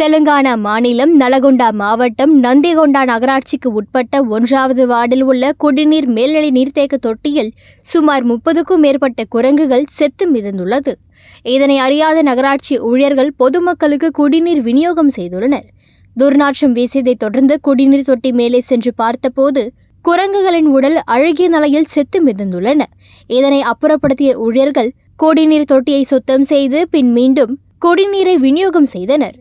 தெலுங்கானா மாநிலம் நலகொண்டா மாவட்டம் நந்திகொண்டா நகராட்சிக்கு உட்பட்ட ஒன்றாவது வார்டில் உள்ள குடிநீர் மேல்நிலை நீர்த்தேக்க தொட்டியில் சுமார் முப்பதுக்கும் மேற்பட்ட குரங்குகள் செத்து மிதந்துள்ளது இதனை அறியாத நகராட்சி ஊழியர்கள் பொதுமக்களுக்கு குடிநீர் விநியோகம் செய்துள்ளனர் துர்நாற்றம் வீசியதைத் தொடர்ந்து குடிநீர் தொட்டி மேலே சென்று பார்த்தபோது குரங்குகளின் உடல் அழுகிய நிலையில் செத்து மிதந்துள்ளன இதனை அப்புறப்படுத்திய ஊழியர்கள் குடிநீர் தொட்டியை சுத்தம் செய்து பின் மீண்டும் குடிநீரை விநியோகம் செய்தனர்